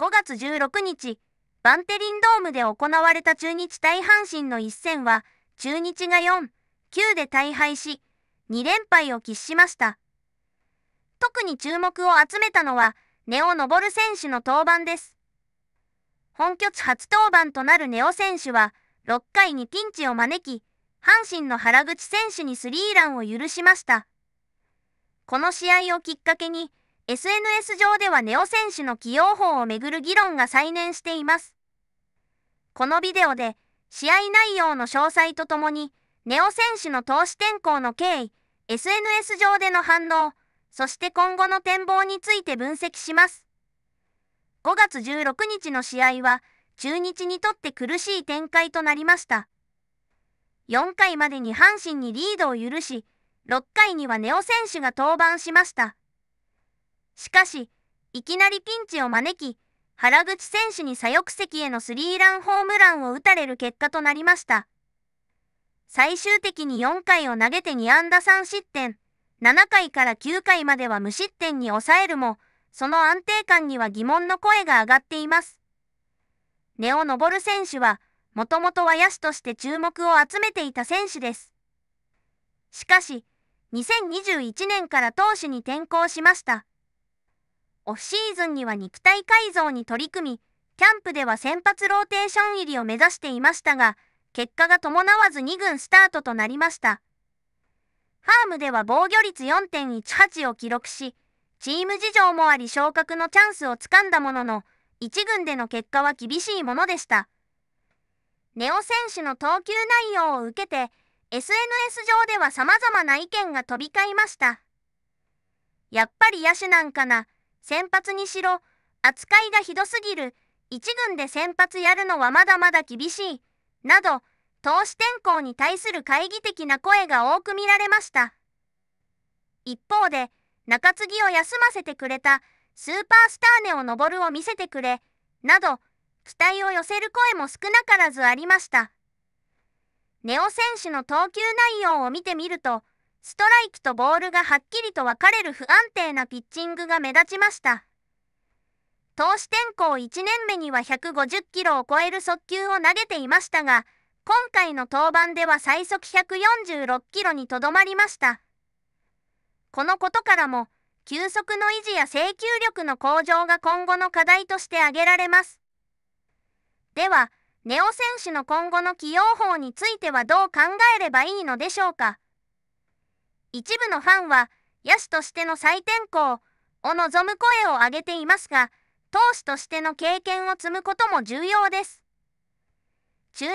5月16日、バンテリンドームで行われた中日対阪神の一戦は、中日が4、9で大敗し、2連敗を喫しました。特に注目を集めたのは、根尾昇選手の登板です。本拠地初登板となる根尾選手は、6回にピンチを招き、阪神の原口選手にスリーランを許しました。この試合をきっかけに、SNS 上ではネオ選手の起用法をめぐる議論が再燃しています。このビデオで、試合内容の詳細とともに、ネオ選手の投資転向の経緯、SNS 上での反応、そして今後の展望について分析します。5月16日の試合は、中日にとって苦しい展開となりました。4回までに阪神にリードを許し、6回にはネオ選手が登板しました。かし、いきなりピンチを招き、原口選手に左翼席へのスリーランホームランを打たれる結果となりました。最終的に4回を投げて2安打3失点、7回から9回までは無失点に抑えるも、その安定感には疑問の声が上がっています。根尾昇選手は、もともとは野手として注目を集めていた選手です。しかし、2021年から投手に転向しました。オフシーズンには肉体改造に取り組み、キャンプでは先発ローテーション入りを目指していましたが、結果が伴わず2軍スタートとなりました。ファームでは防御率4.18を記録し、チーム事情もあり昇格のチャンスをつかんだものの、1軍での結果は厳しいものでした。ネオ選手の投球内容を受けて、SNS 上では様々な意見が飛び交いました。やっぱり野手なんかな。先発にしろ、扱いがひどすぎる、1軍で先発やるのはまだまだ厳しい、など、投手転向に対する懐疑的な声が多く見られました。一方で、中継ぎを休ませてくれた、スーパースターネを登るを見せてくれ、など、期待を寄せる声も少なからずありました。ネオ選手の投球内容を見てみると、ストライクとボールがはっきりと分かれる不安定なピッチングが目立ちました。投手転向1年目には150キロを超える速球を投げていましたが、今回の登板では最速146キロにとどまりました。このことからも、球速の維持や制球力の向上が今後の課題として挙げられます。では、ネオ選手の今後の起用法についてはどう考えればいいのでしょうか。一部のファンは野手としての再転向を望む声を上げていますが投手としての経験を積むことも重要です中日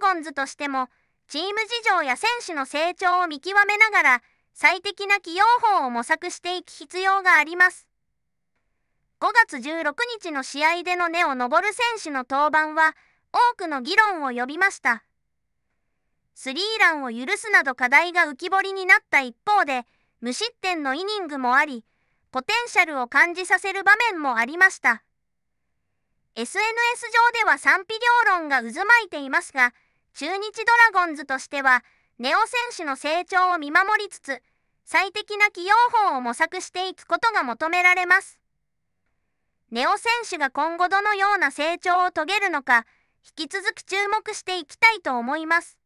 ドラゴンズとしてもチーム事情や選手の成長を見極めながら最適な起用法を模索していく必要があります5月16日の試合での根を登る選手の登板は多くの議論を呼びましたスリーランを許すなど課題が浮き彫りになった一方で、無失点のイニングもあり、ポテンシャルを感じさせる場面もありました。SNS 上では賛否両論が渦巻いていますが、中日ドラゴンズとしては、ネオ選手の成長を見守りつつ、最適な起用法を模索していくことが求められます。ネオ選手が今後どのような成長を遂げるのか、引き続き注目していきたいと思います。